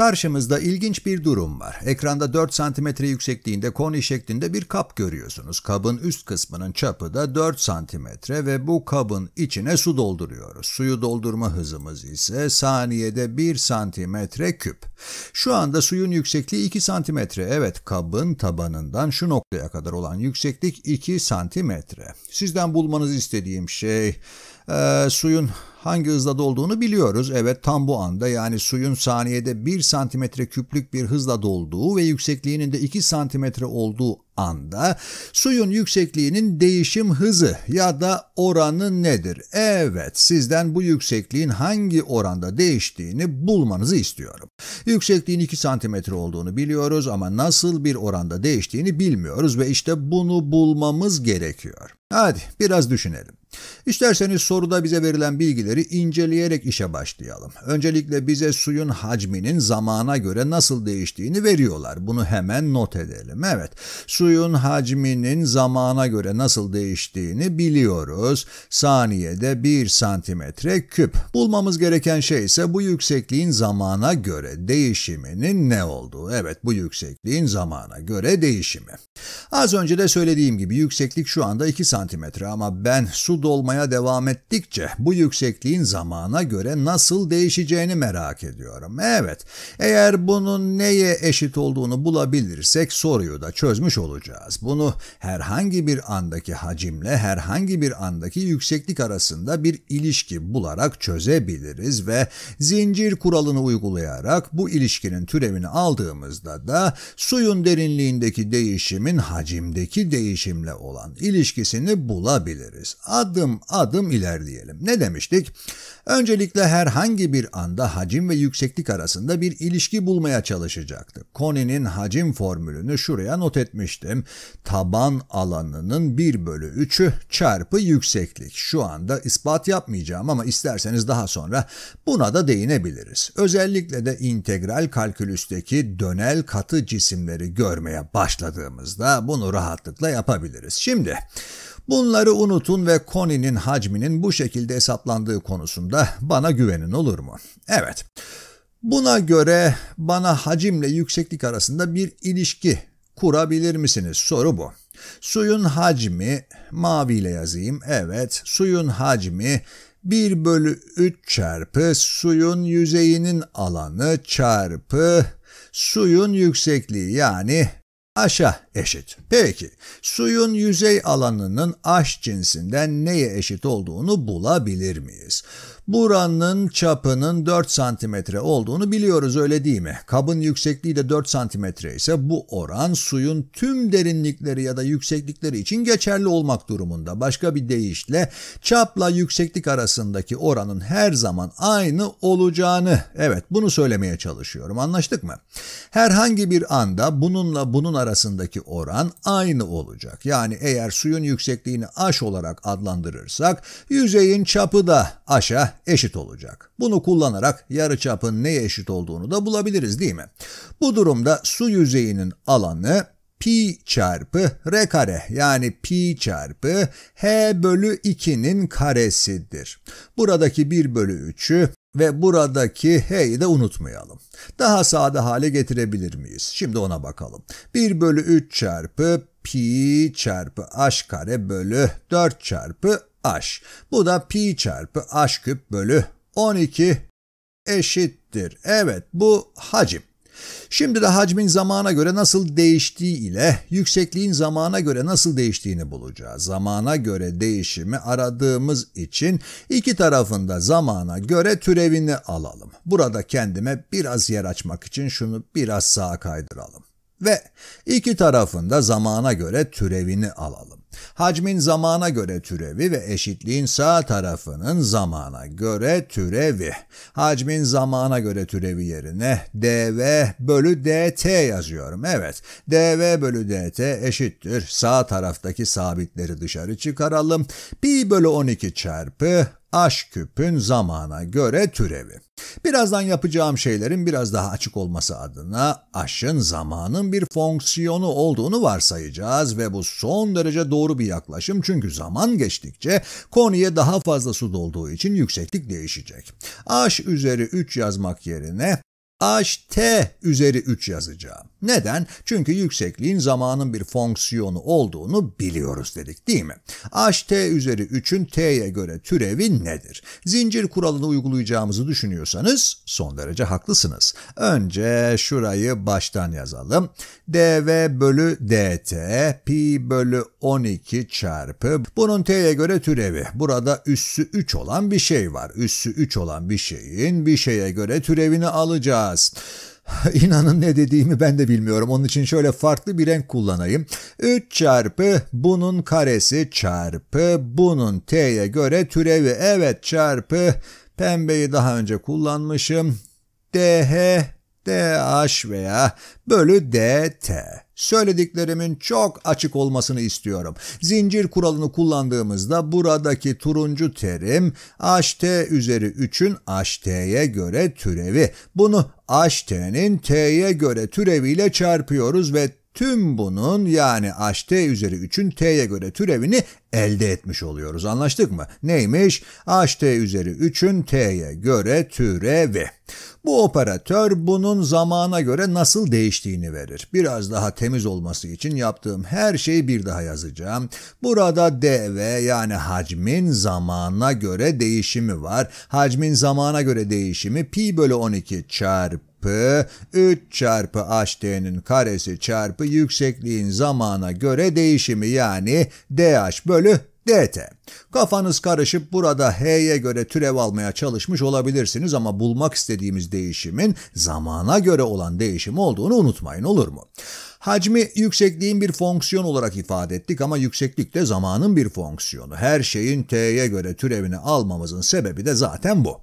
Karşımızda ilginç bir durum var. Ekranda 4 cm yüksekliğinde koni şeklinde bir kap görüyorsunuz. Kabın üst kısmının çapı da 4 cm ve bu kabın içine su dolduruyoruz. Suyu doldurma hızımız ise saniyede 1 cm küp. Şu anda suyun yüksekliği 2 cm. Evet kabın tabanından şu noktaya kadar olan yükseklik 2 cm. Sizden bulmanızı istediğim şey e, suyun hangi hızla dolduğunu biliyoruz. Evet tam bu anda yani suyun saniyede 1 santimetre küplük bir hızla dolduğu ve yüksekliğinin de 2 santimetre olduğu anda suyun yüksekliğinin değişim hızı ya da oranı nedir? Evet sizden bu yüksekliğin hangi oranda değiştiğini bulmanızı istiyorum. Yüksekliğin 2 santimetre olduğunu biliyoruz ama nasıl bir oranda değiştiğini bilmiyoruz ve işte bunu bulmamız gerekiyor. Hadi biraz düşünelim. İsterseniz soruda bize verilen bilgileri inceleyerek işe başlayalım. Öncelikle bize suyun hacminin zamana göre nasıl değiştiğini veriyorlar. Bunu hemen not edelim. Evet, suyun hacminin zamana göre nasıl değiştiğini biliyoruz. Saniyede 1 santimetre küp. Bulmamız gereken şey ise bu yüksekliğin zamana göre değişiminin ne olduğu. Evet, bu yüksekliğin zamana göre değişimi. Az önce de söylediğim gibi yükseklik şu anda 2 santimetre ama ben su dolmaya devam ettikçe bu yüksekliğin zamana göre nasıl değişeceğini merak ediyorum. Evet, eğer bunun neye eşit olduğunu bulabilirsek soruyu da çözmüş olacağız. Bunu herhangi bir andaki hacimle herhangi bir andaki yükseklik arasında bir ilişki bularak çözebiliriz ve zincir kuralını uygulayarak bu ilişkinin türevini aldığımızda da suyun derinliğindeki değişimin hacimdeki değişimle olan ilişkisini bulabiliriz. Ad adım adım ilerleyelim. Ne demiştik? Öncelikle herhangi bir anda hacim ve yükseklik arasında bir ilişki bulmaya çalışacaktık. Koni'nin hacim formülünü şuraya not etmiştim. Taban alanının 1 bölü 3'ü çarpı yükseklik. Şu anda ispat yapmayacağım ama isterseniz daha sonra buna da değinebiliriz. Özellikle de integral kalkülüsteki dönel katı cisimleri görmeye başladığımızda bunu rahatlıkla yapabiliriz. Şimdi... Bunları unutun ve koninin hacminin bu şekilde hesaplandığı konusunda bana güvenin olur mu? Evet. Buna göre bana hacimle yükseklik arasında bir ilişki kurabilir misiniz? Soru bu. Suyun hacmi, maviyle yazayım, evet, suyun hacmi 1 bölü 3 çarpı suyun yüzeyinin alanı çarpı suyun yüksekliği yani Aşağı eşit. Peki suyun yüzey alanının aş cinsinden neye eşit olduğunu bulabilir miyiz? Buranın çapının 4 santimetre olduğunu biliyoruz öyle değil mi? Kabın yüksekliği de 4 santimetre ise bu oran suyun tüm derinlikleri ya da yükseklikleri için geçerli olmak durumunda. Başka bir deyişle çapla yükseklik arasındaki oranın her zaman aynı olacağını. Evet bunu söylemeye çalışıyorum anlaştık mı? Herhangi bir anda bununla bunun arasındaki oran aynı olacak. Yani eğer suyun yüksekliğini aş olarak adlandırırsak yüzeyin çapı da aşağı eşit olacak. Bunu kullanarak yarıçapın neye eşit olduğunu da bulabiliriz değil mi? Bu durumda su yüzeyinin alanı pi çarpı r kare yani pi çarpı h bölü 2'nin karesidir. Buradaki 1 bölü 3'ü ve buradaki h'yi de unutmayalım. Daha sade hale getirebilir miyiz? Şimdi ona bakalım. 1 bölü 3 çarpı pi çarpı h kare bölü 4 çarpı H. Bu da pi çarpı h küp bölü 12 eşittir. Evet bu hacim. Şimdi de hacmin zamana göre nasıl değiştiği ile yüksekliğin zamana göre nasıl değiştiğini bulacağız. Zamana göre değişimi aradığımız için iki tarafında zamana göre türevini alalım. Burada kendime biraz yer açmak için şunu biraz sağa kaydıralım. Ve iki tarafında zamana göre türevini alalım hacmin zamana göre türevi ve eşitliğin sağ tarafının zamana göre türevi. Hacmin zamana göre türevi yerine dv bölü dt yazıyorum. Evet dv bölü dt eşittir. Sağ taraftaki sabitleri dışarı çıkaralım. Pi bölü 12 çarpı küpün zamana göre türevi. Birazdan yapacağım şeylerin biraz daha açık olması adına aşın zamanın bir fonksiyonu olduğunu varsayacağız ve bu son derece doğru bir yaklaşım çünkü zaman geçtikçe konuya daha fazla su dolduğu için yükseklik değişecek. Aş üzeri 3 yazmak yerine HT üzeri 3 yazacağım. Neden? Çünkü yüksekliğin zamanın bir fonksiyonu olduğunu biliyoruz dedik değil mi? HT üzeri 3'ün T'ye göre türevi nedir? Zincir kuralını uygulayacağımızı düşünüyorsanız son derece haklısınız. Önce şurayı baştan yazalım. dv bölü dt pi bölü 12 çarpı bunun T'ye göre türevi. Burada üssü 3 olan bir şey var. Üssü 3 olan bir şeyin bir şeye göre türevini alacağız beyaz. İnanın ne dediğimi ben de bilmiyorum. Onun için şöyle farklı bir renk kullanayım. 3 çarpı bunun karesi çarpı bunun t'ye göre türevi. Evet çarpı pembeyi daha önce kullanmışım. dh DH veya bölü DT. Söylediklerimin çok açık olmasını istiyorum. Zincir kuralını kullandığımızda buradaki turuncu terim HT üzeri 3'ün HT'ye göre türevi. Bunu HT'nin T'ye göre türeviyle çarpıyoruz ve Tüm bunun yani HT üzeri 3'ün T'ye göre türevini elde etmiş oluyoruz. Anlaştık mı? Neymiş? HT üzeri 3'ün T'ye göre türevi. Bu operatör bunun zamana göre nasıl değiştiğini verir. Biraz daha temiz olması için yaptığım her şeyi bir daha yazacağım. Burada DV yani hacmin zamana göre değişimi var. Hacmin zamana göre değişimi pi bölü 12 çarpı çarpı 3 çarpı HD'nin karesi çarpı yüksekliğin zamana göre değişimi yani DH bölü DT. Kafanız karışıp burada H'ye göre türev almaya çalışmış olabilirsiniz ama bulmak istediğimiz değişimin zamana göre olan değişim olduğunu unutmayın olur mu? Hacmi yüksekliğin bir fonksiyon olarak ifade ettik ama yükseklik de zamanın bir fonksiyonu. Her şeyin T'ye göre türevini almamızın sebebi de zaten bu.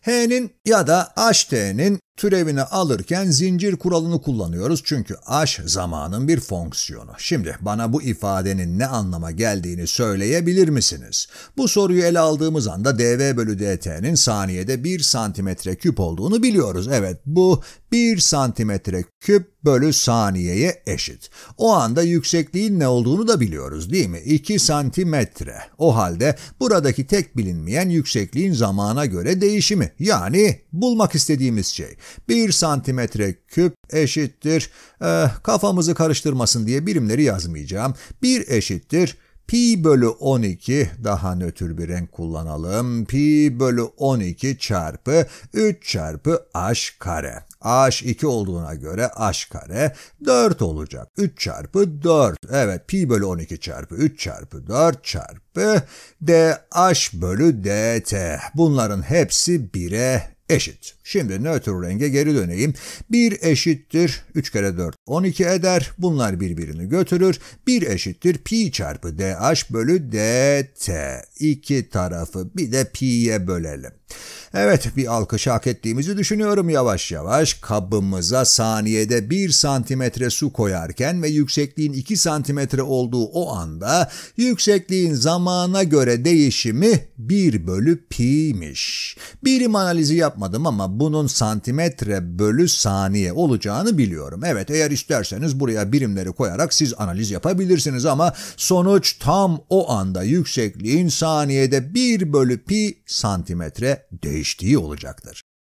H'nin ya da HT'nin Türevini alırken zincir kuralını kullanıyoruz çünkü aş zamanın bir fonksiyonu. Şimdi bana bu ifadenin ne anlama geldiğini söyleyebilir misiniz? Bu soruyu ele aldığımız anda dv bölü dt'nin saniyede 1 santimetre küp olduğunu biliyoruz. Evet bu 1 santimetre küp bölü saniyeye eşit. O anda yüksekliğin ne olduğunu da biliyoruz değil mi? 2 santimetre. O halde buradaki tek bilinmeyen yüksekliğin zamana göre değişimi. Yani bulmak istediğimiz şey. 1 santimetre küp eşittir. Ee, kafamızı karıştırmasın diye birimleri yazmayacağım. 1 eşittir. Pi bölü 12 daha nötr bir renk kullanalım. Pi bölü 12 çarpı 3 çarpı h kare. h 2 olduğuna göre h kare 4 olacak. 3 çarpı 4. Evet pi bölü 12 çarpı 3 çarpı 4 çarpı dh bölü dt. Bunların hepsi 1'e Eşit. Şimdi nötr renge geri döneyim. 1 eşittir 3 kere 4 12 eder. Bunlar birbirini götürür. 1 eşittir pi çarpı dh bölü dt. İki tarafı bir de pi'ye bölelim. Evet bir alkış hak ettiğimizi düşünüyorum yavaş yavaş. Kabımıza saniyede 1 santimetre su koyarken ve yüksekliğin 2 santimetre olduğu o anda yüksekliğin zamana göre değişimi 1 bölü pi'miş. Birim analizi yapmadım ama bunun santimetre bölü saniye olacağını biliyorum. Evet eğer isterseniz buraya birimleri koyarak siz analiz yapabilirsiniz ama sonuç tam o anda yüksekliğin saniyede 1 bölü pi santimetre değiştiği olacaktır.